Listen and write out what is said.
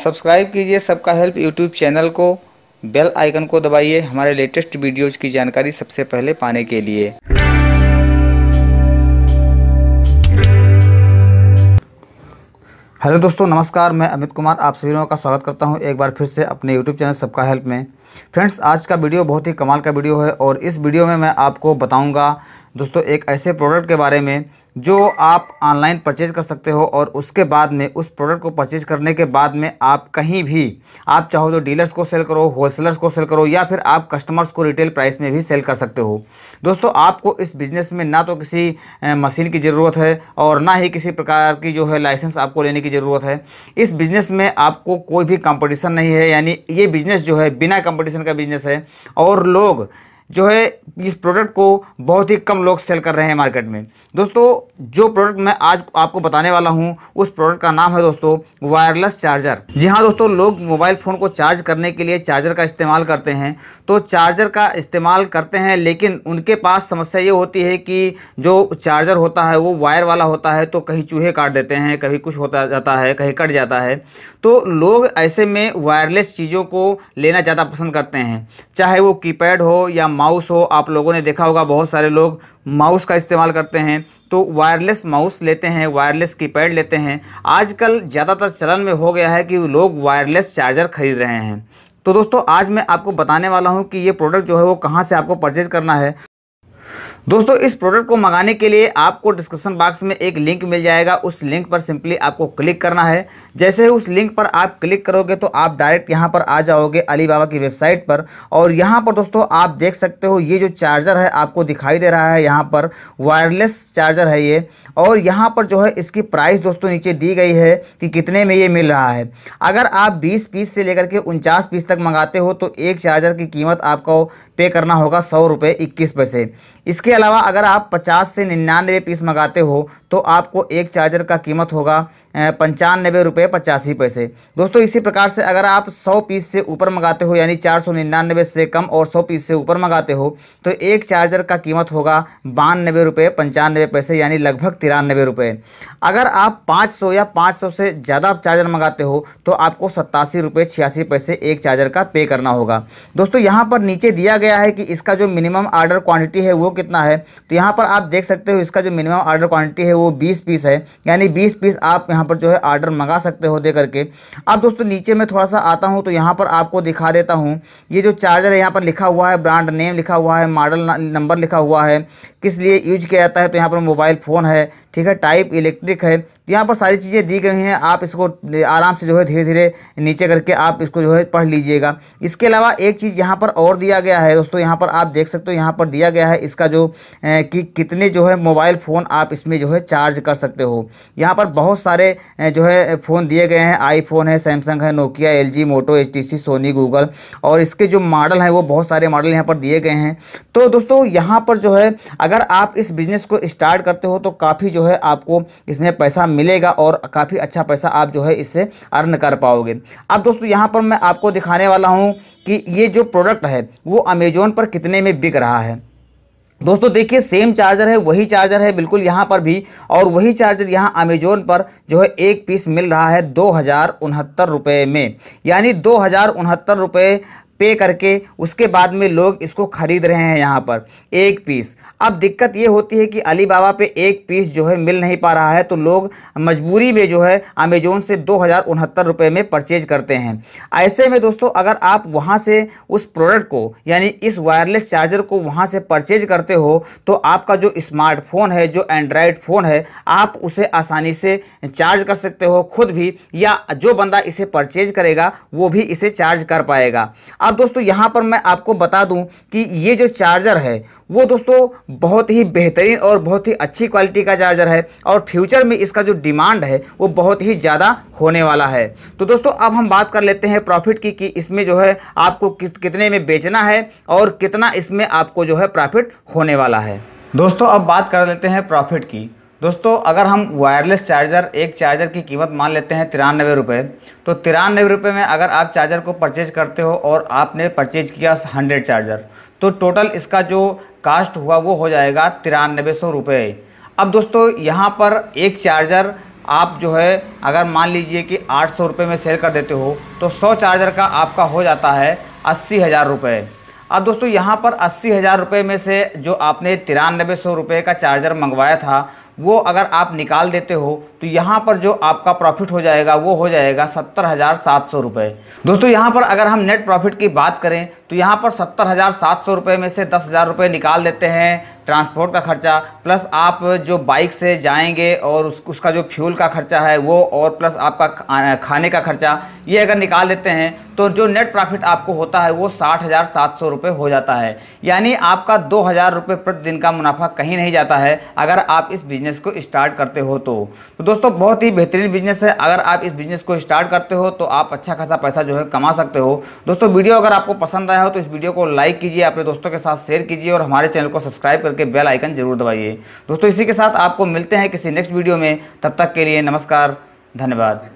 subscribe कीजिए सबका help YouTube channel को बेल आइकन को दबाइए हमारे लेटेस्ट वीडियोज की जानकारी सबसे पहले पाने के लिए हेलो दोस्तों नमस्कार मैं अमित कुमार आप सभी लोगों का स्वागत करता हूं एक बार फिर से अपने यूट्यूब चैनल सबका हेल्प में फ्रेंड्स आज का वीडियो बहुत ही कमाल का वीडियो है और इस वीडियो में मैं आपको बताऊंगा दोस्तों एक ऐसे प्रोडक्ट के बारे में जो आप ऑनलाइन परचेज कर सकते हो और उसके बाद में उस प्रोडक्ट को परचेज करने के बाद में आप कहीं भी आप चाहो तो डीलर्स को सेल करो होलसेलर्स को सेल करो या फिर आप कस्टमर्स को रिटेल प्राइस में भी सेल कर सकते हो दोस्तों आपको इस बिज़नेस में ना तो किसी मशीन की ज़रूरत है और ना ही किसी प्रकार की जो है लाइसेंस आपको लेने की ज़रूरत है इस बिज़नेस में आपको कोई भी कॉम्पटिशन नहीं है यानी ये बिज़नेस जो है बिना कॉम्पटिशन का बिज़नेस है और लोग जो है इस प्रोडक्ट को बहुत ही कम लोग सेल कर रहे हैं मार्केट में दोस्तों जो प्रोडक्ट मैं आज आपको बताने वाला हूँ उस प्रोडक्ट का नाम है दोस्तों वायरलेस चार्जर जी हाँ दोस्तों लोग मोबाइल फ़ोन को चार्ज करने के लिए चार्जर का इस्तेमाल करते हैं तो चार्जर का इस्तेमाल करते हैं लेकिन उनके पास समस्या ये होती है कि जो चार्जर होता है वो वायर वाला होता है तो कहीं चूहे काट देते हैं कभी कुछ होता जाता है कहीं कट जाता है तो लोग ऐसे में वायरलेस चीज़ों को लेना ज़्यादा पसंद करते हैं चाहे वो कीपैड हो या माउस हो आप लोगों ने देखा होगा बहुत सारे लोग माउस का इस्तेमाल करते हैं तो वायरलेस माउस लेते हैं वायरलेस कीपैड लेते हैं आजकल ज़्यादातर चलन में हो गया है कि लोग वायरलेस चार्जर खरीद रहे हैं तो दोस्तों आज मैं आपको बताने वाला हूं कि ये प्रोडक्ट जो है वो कहां से आपको परचेज़ करना है दोस्तों इस प्रोडक्ट को मंगाने के लिए आपको डिस्क्रिप्शन बॉक्स में एक लिंक मिल जाएगा उस लिंक पर सिंपली आपको क्लिक करना है जैसे ही उस लिंक पर आप क्लिक करोगे तो आप डायरेक्ट यहाँ पर आ जाओगे अली बाबा की वेबसाइट पर और यहाँ पर दोस्तों आप देख सकते हो ये जो चार्जर है आपको दिखाई दे रहा है यहाँ पर वायरलेस चार्जर है ये और यहाँ पर जो है इसकी प्राइस दोस्तों नीचे दी गई है कि कितने में ये मिल रहा है अगर आप बीस पीस से लेकर के उनचास पीस तक मंगाते हो तो एक चार्जर की कीमत आपको पे करना होगा सौ रुपये इक्कीस पैसे इसके अलावा अगर आप 50 से निन्यानवे पीस मंगाते हो तो आपको एक चार्जर का कीमत होगा पंचानबे रुपये पचासी पैसे दोस्तों इसी प्रकार से अगर आप सौ पीस से ऊपर मंगाते हो यानी चार सौ निन्यानवे से कम और सौ पीस से ऊपर मंगाते हो तो एक चार्जर का कीमत होगा बानबे रुपये पंचानबे पैसे यानी लगभग तिरानबे रुपये अगर आप पाँच सौ या पाँच सौ से ज़्यादा चार्जर मंगाते हो तो आपको सत्तासी रुपये छियासी पैसे एक चार्जर का पे करना होगा दोस्तों यहाँ पर नीचे दिया गया है कि इसका जो मिनिमम आर्डर क्वान्टिटी है वो कितना है तो यहाँ पर आप देख सकते हो इसका जो मिनिमम आर्डर क्वान्टिटी है वो बीस पीस है यानी बीस पीस आप यहाँ यहाँ पर जो है आर्डर मंगा सकते हो दे करके अब दोस्तों नीचे मैं थोड़ा सा आता हूँ तो यहाँ पर आपको दिखा देता हूँ ये जो चार्जर है यहाँ पर लिखा हुआ है ब्रांड नेम लिखा हुआ है मॉडल नंबर लिखा हुआ है किस लिए यूज किया जाता है तो यहाँ पर मोबाइल फ़ोन है ठीक है टाइप इलेक्ट्रिक है तो यहाँ पर सारी चीज़ें दी गई हैं आप इसको आराम से जो है धीरे धीरे नीचे करके आप इसको जो है पढ़ लीजिएगा इसके अलावा एक चीज़ यहाँ पर और दिया गया है दोस्तों यहाँ पर आप देख सकते हो यहाँ पर दिया गया है इसका जो कि कितने जो है मोबाइल फ़ोन आप इसमें जो है चार्ज कर सकते हो यहाँ पर बहुत सारे जो है फ़ोन दिए गए हैं आईफोन है सैमसंग है Nokia L Moto H Sony Google और इसके जो मॉडल हैं वो बहुत सारे मॉडल यहाँ पर दिए गए हैं तो दोस्तों यहाँ पर जो है अगर आप इस बिज़नेस को स्टार्ट करते हो तो काफ़ी जो है आपको इसमें पैसा मिलेगा और काफ़ी अच्छा पैसा आप जो है इससे अर्न कर पाओगे अब दोस्तों यहाँ पर मैं आपको दिखाने वाला हूँ कि ये जो प्रोडक्ट है वो अमेजोन पर कितने में बिक रहा है दोस्तों देखिए सेम चार्जर है वही चार्जर है बिल्कुल यहाँ पर भी और वही चार्जर यहाँ अमेजोन पर जो है एक पीस मिल रहा है दो हज़ार उनहत्तर रुपये में यानी दो हज़ार उनहत्तर रुपये पे करके उसके बाद में लोग इसको ख़रीद रहे हैं यहाँ पर एक पीस अब दिक्कत ये होती है कि अली बाबा पे एक पीस जो है मिल नहीं पा रहा है तो लोग मजबूरी में जो है अमेजोन से दो हज़ार रुपये में परचेज करते हैं ऐसे में दोस्तों अगर आप वहाँ से उस प्रोडक्ट को यानी इस वायरलेस चार्जर को वहाँ से परचेज करते हो तो आपका जो स्मार्टफोन है जो एंड्रॉयड फ़ोन है आप उसे आसानी से चार्ज कर सकते हो खुद भी या जो बंदा इसे परचेज करेगा वो भी इसे चार्ज कर पाएगा अब दोस्तों यहाँ पर मैं आपको बता दूँ कि ये जो चार्जर है वो दोस्तों बहुत ही बेहतरीन और बहुत ही अच्छी क्वालिटी का चार्जर है और फ्यूचर में इसका जो डिमांड है वो बहुत ही ज़्यादा होने वाला है तो दोस्तों अब हम बात कर लेते हैं प्रॉफिट की कि इसमें जो है आपको कितने में बेचना है और कितना इसमें आपको जो है प्रॉफिट होने वाला है दोस्तों अब बात कर लेते हैं प्रॉफिट की दोस्तों अगर हम वायरलेस चार्जर एक चार्जर की कीमत मान लेते हैं तिरानबे रुपये तो तिरानबे रुपये में अगर आप चार्जर को परचेज करते हो और आपने परचेज किया हंड्रेड चार्जर तो टोटल इसका जो कास्ट हुआ वो हो जाएगा तिरानबे सौ रुपये अब दोस्तों यहाँ पर एक चार्जर आप जो है अगर मान लीजिए कि आठ सौ रुपये में सेल कर देते हो तो सौ चार्जर का आपका हो जाता है अस्सी हज़ार रुपये अब दोस्तों यहाँ पर अस्सी हज़ार रुपये में से जो आपने तिरानबे सौ रुपये का चार्जर मंगवाया था वो अगर आप निकाल देते हो तो यहाँ पर जो आपका प्रॉफिट हो जाएगा वो हो जाएगा सत्तर हज़ार सात सौ रुपये दोस्तों यहाँ पर अगर हम नेट प्रॉफिट की बात करें तो यहाँ पर सत्तर हज़ार सात सौ रुपये में से दस हज़ार रुपये निकाल देते हैं ट्रांसपोर्ट का खर्चा प्लस आप जो बाइक से जाएंगे और उस, उसका जो फ्यूल का खर्चा है वो और प्लस आपका खाने का खर्चा ये अगर निकाल लेते हैं तो जो नेट प्रॉफिट आपको होता है वो साठ हज़ार सात सौ रुपये हो जाता है यानी आपका दो हज़ार रुपये प्रतिदिन का मुनाफा कहीं नहीं जाता है अगर आप इस बिज़नेस को स्टार्ट करते हो तो तो दोस्तों बहुत ही बेहतरीन बिज़नेस है अगर आप इस बिज़नेस को स्टार्ट करते हो तो आप अच्छा खासा पैसा जो है कमा सकते हो दोस्तों वीडियो अगर आपको पसंद आया हो तो इस वीडियो को लाइक कीजिए अपने दोस्तों के साथ शेयर कीजिए और हमारे चैनल को सब्सक्राइब करके करके बेल आइकन जरूर दबाइए दोस्तों इसी के साथ आपको मिलते हैं किसी नेक्स्ट वीडियो में तब तक के लिए नमस्कार धन्यवाद